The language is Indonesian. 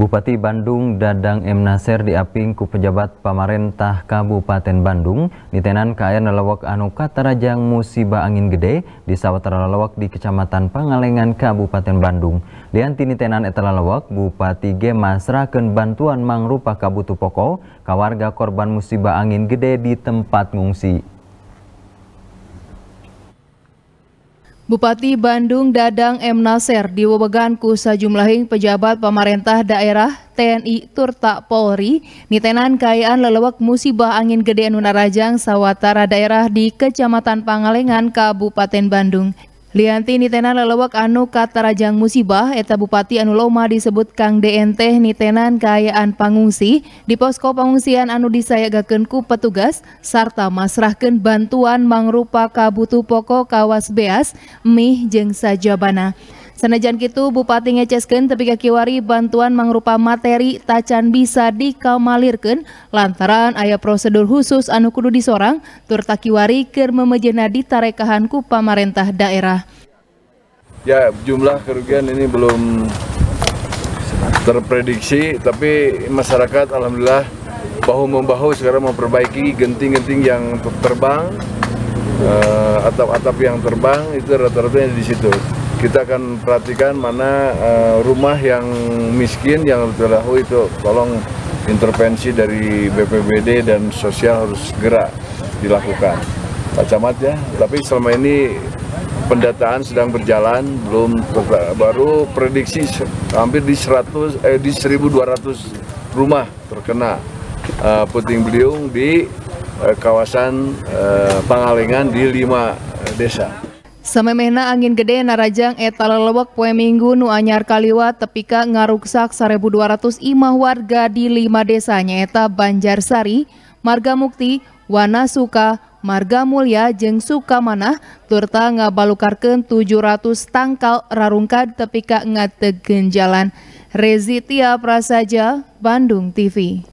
Bupati Bandung Dadang M. Nasir diaping ku pejabat pemerintah Kabupaten Bandung ditenan KR lelawak anu katarajang musibah angin gede di sawatara lelawak di Kecamatan Pangalengan Kabupaten Bandung. Dianti nitenan eta lelawak Bupati G. Masraken bantuan mangrupa kabutu pokok kawarga korban musibah angin gede di tempat ngungsi. Bupati Bandung Dadang M. Nasir diwebeganku sajumlahing pejabat pemerintah daerah TNI Turta Polri nitenan kayaan lelewak musibah angin gede Nunarajang sawatara daerah di Kecamatan Pangalengan Kabupaten Bandung Lianti nitenan lelewak anu katarajang musibah eta Bupati anu loma disebut Kang DNT nitenan kekayaan pangungsi di posko pengungsian anu disayagakan ku petugas sarta masrahkan bantuan mangrupa kabutu pokok kawas beas mih jengsa sajabana. Senajan kitu Bupati ngeceskeun tapi kakiwari bantuan mangrupa materi tacan bisa dikamalirkan lantaran aya prosedur khusus anu kudu disorang tur takiwari keur memejena ditarekahan ku pamarentah daerah. Ya, jumlah kerugian ini belum terprediksi tapi masyarakat alhamdulillah bahu membahu sekarang memperbaiki genting-genting yang terbang eh, atap-atap yang terbang itu rata-ratanya di situ kita akan perhatikan mana uh, rumah yang miskin yang terlalu itu tolong intervensi dari BPBD dan sosial harus segera dilakukan Pak Camat ya tapi selama ini pendataan sedang berjalan belum baru prediksi hampir di 100 eh, di 1200 rumah terkena uh, puting beliung di uh, kawasan uh, Pangalengan di lima desa Samemehna angin gede narajang eta lelewek poe minggu nu anyar kaliwat tepika ngaruksak 1200 imah warga di lima desanya nyaeta Banjarsari, Marga Mukti, Wanasuka, Marga Mulia Suka Manah, turta ngabalukarkan 700 tangkal rarungkad tepika ngategen jalan. Rezitia Prasaja, Bandung TV.